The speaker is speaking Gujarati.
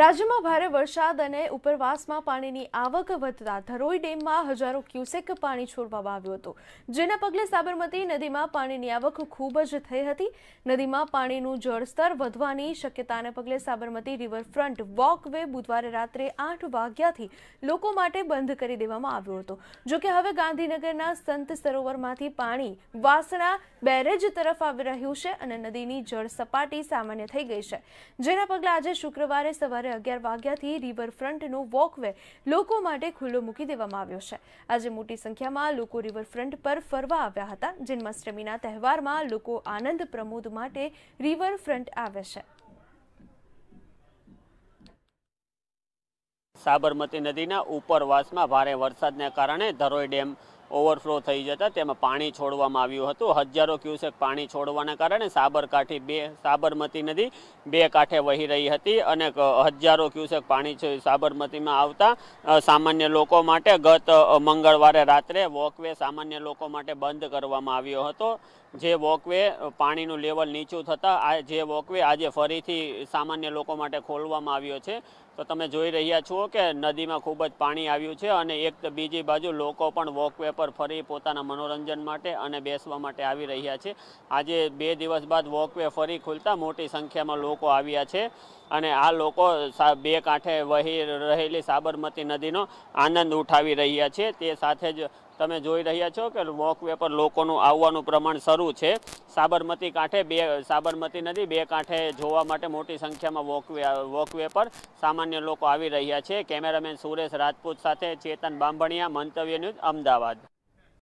રાજ્યમાં ભારે વરસાદ અને ઉપરવાસમાં પાણીની આવક વધતા ધરોઈ ડેમમાં હજારો ક્યુસેક પાણી છોડવામાં આવ્યું હતું જેના પગલે સાબરમતી નદીમાં પાણીની આવક ખૂબ જ થઈ હતી નદીમાં પાણીનું જળસ્તર વધવાની શક્યતાને પગલે સાબરમતી રિવરફ્રન્ટ વોકવે બુધવારે રાત્રે આઠ વાગ્યાથી લોકો માટે બંધ કરી દેવામાં આવ્યો હતો જોકે હવે ગાંધીનગરના સંત સરોવરમાંથી પાણી વાસણા બેરેજ તરફ આવી રહ્યું છે અને નદીની જળ સપાટી સામાન્ય થઈ ગઈ છે જેના પગલે આજે શુક્રવારે સવારે સવારે અગિયાર વાગ્યાથી રિવરફ્રન્ટનો વોકવે લોકો માટે ખુલ્લો મૂકી દેવામાં આવ્યો છે આજે મોટી સંખ્યામાં લોકો રિવરફ્રન્ટ પર ફરવા આવ્યા હતા જન્માષ્ટમીના તહેવારમાં લોકો આનંદ પ્રમોદ માટે રિવરફ્રન્ટ આવે છે સાબરમતી નદીના ઉપરવાસમાં ભારે વરસાદને કારણે ધરોઈ ડેમ ઓવરફ્લો થઈ જતાં તેમાં પાણી છોડવામાં આવ્યું હતું હજારો ક્યુસેક પાણી છોડવાના કારણે સાબરકાંઠી બે સાબરમતી નદી બે કાંઠે વહી રહી હતી અને હજારો ક્યુસેક પાણી સાબરમતીમાં આવતા સામાન્ય લોકો માટે ગત મંગળવારે રાત્રે વોકવે સામાન્ય લોકો માટે બંધ કરવામાં આવ્યો હતો જે વોકવે પાણીનું લેવલ નીચું થતાં આ જે વોકવે આજે ફરીથી સામાન્ય લોકો માટે ખોલવામાં આવ્યો છે તો તમે જોઈ રહ્યા છો કે નદીમાં ખૂબ જ પાણી આવ્યું છે અને એક બીજી બાજુ લોકો પણ વોકવે પર ફરી પોતાના મનોરંજન માટે અને બેસવા માટે આવી રહ્યા છે આજે બે દિવસ બાદ વોકવે ફરી ખુલતા મોટી સંખ્યામાં લોકો આવ્યા છે અને આ લોકો બે કાંઠે વહી રહેલી સાબરમતી નદીનો આનંદ ઉઠાવી રહ્યા છે તે સાથે જ તમે જોઈ રહ્યા છો કે વોકવે પર લોકોનું આવવાનું પ્રમાણ શરૂ છે સાબરમતી કાંઠે બે સાબરમતી નદી બે કાંઠે જોવા માટે મોટી સંખ્યામાં વોકવે વોકવે પર સામાન્ય લોકો આવી રહ્યા છે કેમેરામેન સુરેશ રાજપૂત સાથે ચેતન બાંભણિયા મંતવ્ય ન્યૂઝ અમદાવાદ